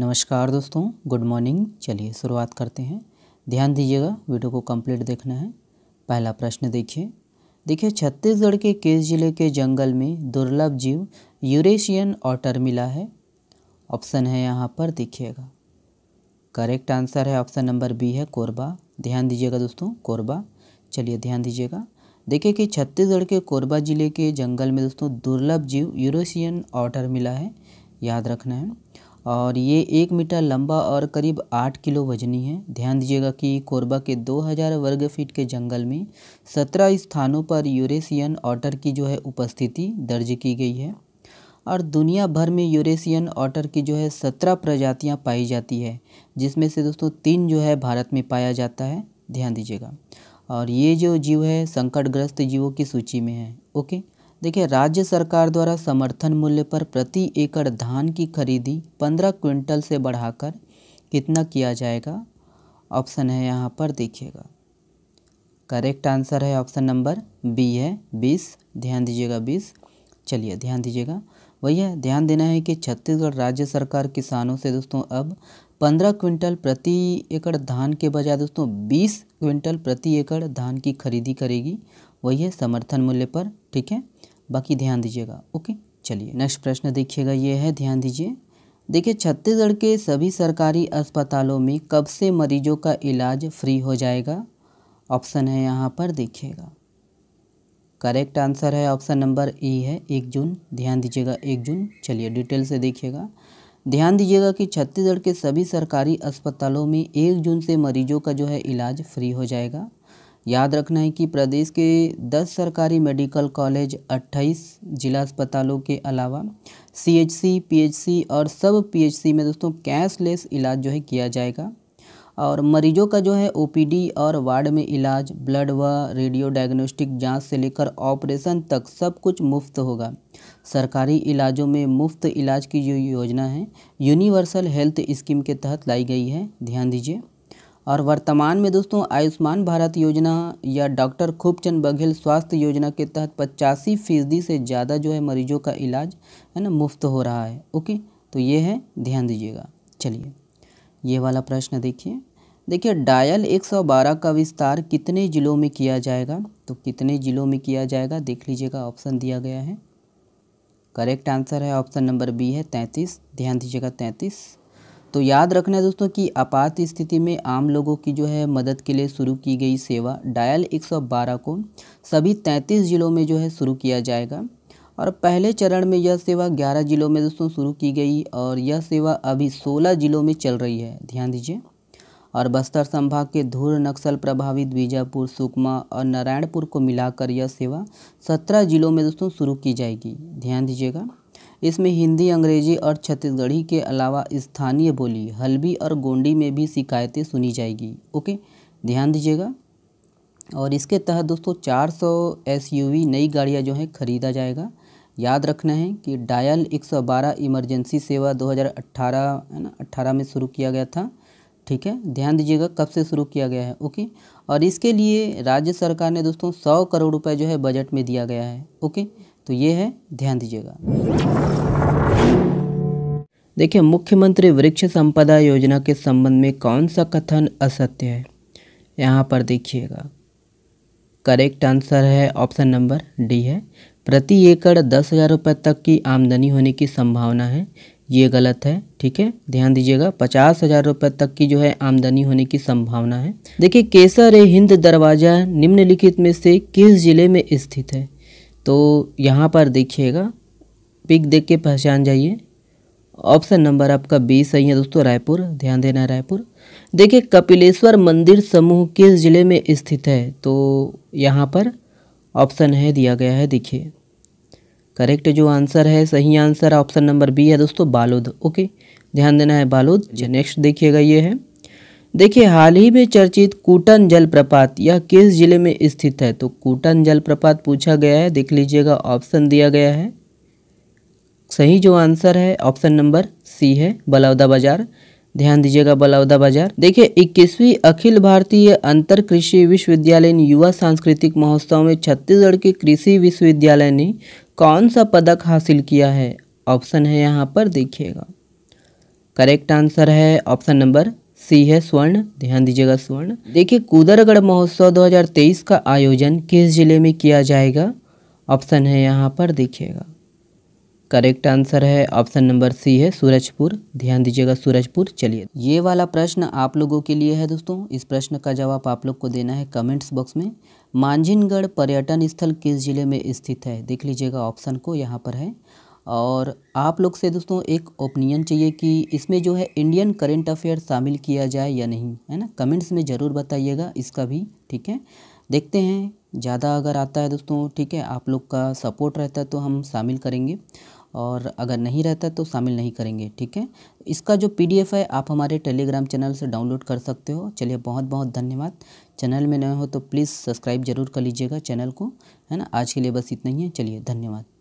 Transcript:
नमस्कार दोस्तों good morning चलिए शुरुआत करते हैं ध्यान दीजिएगा वीडियो को कंप्लीट देखना है पहला प्रश्न देखिए देखिए छत्तीसगढ़ के केस जिले के जंगल में दुर्लभ जीव यूरेशियन ऑटर मिला है ऑप्शन है यहाँ पर देखिएगा करेक्ट आंसर है ऑप्शन नंबर बी है कोरबा ध्यान दीजिएगा दोस्तों कोरबा चलिए ध्यान दीजिएगा देखिए कि छत्तीसगढ़ के कोरबा जिले के जंगल में दोस्तों दुर्लभ जीव यूरोशियन ऑटर मिला है याद रखना है और ये एक मीटर लंबा और करीब आठ किलो वजनी है ध्यान दीजिएगा कि कोरबा के 2000 वर्ग फीट के जंगल में सत्रह स्थानों पर यूरेशियन ऑटर की जो है उपस्थिति दर्ज की गई है और दुनिया भर में यूरेशियन ऑटर की जो है सत्रह प्रजातियां पाई जाती है जिसमें से दोस्तों तीन जो है भारत में पाया जाता है ध्यान दीजिएगा और ये जो जीव है संकटग्रस्त जीवों की सूची में है ओके देखिए राज्य सरकार द्वारा समर्थन मूल्य पर प्रति एकड़ धान की खरीदी पंद्रह क्विंटल से बढ़ाकर कितना किया जाएगा ऑप्शन है यहाँ पर देखिएगा करेक्ट आंसर है ऑप्शन नंबर बी है बीस ध्यान दीजिएगा बीस चलिए ध्यान दीजिएगा है ध्यान देना है कि छत्तीसगढ़ राज्य सरकार किसानों से दोस्तों अब पंद्रह क्विंटल प्रति एकड़ धान के बजाय दोस्तों बीस क्विंटल प्रति एकड़ धान की खरीदी करेगी वही है समर्थन मूल्य पर ठीक है बाकी ध्यान दीजिएगा ओके चलिए नेक्स्ट प्रश्न देखिएगा ये है ध्यान दीजिए देखिए छत्तीसगढ़ के सभी सरकारी अस्पतालों में कब से मरीजों का इलाज फ्री हो जाएगा ऑप्शन है यहाँ पर देखिएगा करेक्ट आंसर है ऑप्शन नंबर ई है एक जून ध्यान दीजिएगा एक जून चलिए डिटेल से देखिएगा ध्यान दीजिएगा कि छत्तीसगढ़ के सभी सरकारी अस्पतालों में एक जून से मरीजों का जो है इलाज फ्री हो जाएगा याद रखना है कि प्रदेश के 10 सरकारी मेडिकल कॉलेज 28 जिला अस्पतालों के अलावा सीएचसी, पीएचसी और सब पीएचसी में दोस्तों कैशलेस इलाज जो है किया जाएगा और मरीजों का जो है ओपीडी और वार्ड में इलाज ब्लड व रेडियो डायग्नोस्टिक जांच से लेकर ऑपरेशन तक सब कुछ मुफ्त होगा सरकारी इलाजों में मुफ्त इलाज की जो योजना है यूनिवर्सल हेल्थ स्कीम के तहत लाई गई है ध्यान दीजिए और वर्तमान में दोस्तों आयुष्मान भारत योजना या डॉक्टर खूबचंद बघेल स्वास्थ्य योजना के तहत पचासी फीसदी से ज़्यादा जो है मरीजों का इलाज है ना मुफ्त हो रहा है ओके तो ये है ध्यान दीजिएगा चलिए ये वाला प्रश्न देखिए देखिए डायल 112 का विस्तार कितने ज़िलों में किया जाएगा तो कितने ज़िलों में किया जाएगा देख लीजिएगा ऑप्शन दिया गया है करेक्ट आंसर है ऑप्शन नंबर बी है तैंतीस ध्यान दीजिएगा तैंतीस तो याद रखना है दोस्तों कि आपात स्थिति में आम लोगों की जो है मदद के लिए शुरू की गई सेवा डायल 112 को सभी 33 जिलों में जो है शुरू किया जाएगा और पहले चरण में यह सेवा 11 जिलों में दोस्तों शुरू की गई और यह सेवा अभी 16 जिलों में चल रही है ध्यान दीजिए और बस्तर संभाग के धूर नक्सल प्रभावित बीजापुर सुकमा और नारायणपुर को मिलाकर यह सेवा सत्रह जिलों में दोस्तों शुरू की जाएगी ध्यान दीजिएगा इसमें हिंदी अंग्रेजी और छत्तीसगढ़ी के अलावा स्थानीय बोली हल्बी और गोंडी में भी शिकायतें सुनी जाएगी ओके ध्यान दीजिएगा और इसके तहत दोस्तों 400 एसयूवी नई गाड़ियां जो हैं खरीदा जाएगा याद रखना है कि डायल 112 इमरजेंसी सेवा 2018 है ना 18 में शुरू किया गया था ठीक है ध्यान दीजिएगा कब से शुरू किया गया है ओके और इसके लिए राज्य सरकार ने दोस्तों सौ करोड़ रुपए जो है बजट में दिया गया है ओके तो ये है ध्यान दीजिएगा देखिए मुख्यमंत्री वृक्ष संपदा योजना के संबंध में कौन सा कथन असत्य है यहाँ पर देखिएगा करेक्ट आंसर है ऑप्शन नंबर डी है प्रति एकड़ दस हज़ार रुपये तक की आमदनी होने की संभावना है ये गलत है ठीक है ध्यान दीजिएगा पचास हज़ार रुपये तक की जो है आमदनी होने की संभावना है देखिए केसर हिंद दरवाज़ा निम्नलिखित में से किस जिले में स्थित है तो यहाँ पर देखिएगा पिक देख के पहचान जाइए ऑप्शन नंबर आपका बी सही है दोस्तों रायपुर ध्यान देना रायपुर देखिए कपिलेश्वर मंदिर समूह किस जिले में स्थित है तो यहाँ पर ऑप्शन है दिया गया है देखिए करेक्ट जो आंसर है सही आंसर ऑप्शन नंबर बी है दोस्तों बालोद ओके ध्यान देना है बालोद नेक्स्ट देखिएगा ये है देखिए हाल ही में चर्चित कूटन जलप्रपात यह किस जिले में स्थित है तो कूटन जलप्रपात पूछा गया है देख लीजिएगा ऑप्शन दिया गया है सही जो आंसर है ऑप्शन नंबर सी है बलौदा बाजार ध्यान दीजिएगा बलौदा बाजार देखिए इक्कीसवीं अखिल भारतीय अंतर कृषि विश्वविद्यालय युवा सांस्कृतिक महोत्सव में छत्तीसगढ़ के कृषि विश्वविद्यालय ने कौन सा पदक हासिल किया है ऑप्शन है यहाँ पर देखिएगा करेक्ट आंसर है ऑप्शन नंबर सी है स्वर्ण ध्यान दीजिएगा स्वर्ण देखिए कुदरगढ़ महोत्सव 2023 का आयोजन किस जिले में किया जाएगा ऑप्शन है यहाँ पर देखिएगा करेक्ट आंसर है ऑप्शन नंबर सी है सूरजपुर ध्यान दीजिएगा सूरजपुर चलिए ये वाला प्रश्न आप लोगों के लिए है दोस्तों इस प्रश्न का जवाब आप लोग को देना है कमेंट्स बॉक्स में मांझिनगढ़ पर्यटन स्थल किस जिले में स्थित है देख लीजिएगा ऑप्शन को यहाँ पर है और आप लोग से दोस्तों एक ओपिनियन चाहिए कि इसमें जो है इंडियन करेंट अफेयर शामिल किया जाए या नहीं है ना कमेंट्स में ज़रूर बताइएगा इसका भी ठीक है देखते हैं ज़्यादा अगर आता है दोस्तों ठीक है आप लोग का सपोर्ट रहता है तो हम शामिल करेंगे और अगर नहीं रहता तो शामिल नहीं करेंगे ठीक है इसका जो पीडीएफ है आप हमारे टेलीग्राम चैनल से डाउनलोड कर सकते हो चलिए बहुत बहुत धन्यवाद चैनल में नए हो तो प्लीज़ सब्सक्राइब जरूर कर लीजिएगा चैनल को है ना आज के लिए बस इतना ही है चलिए धन्यवाद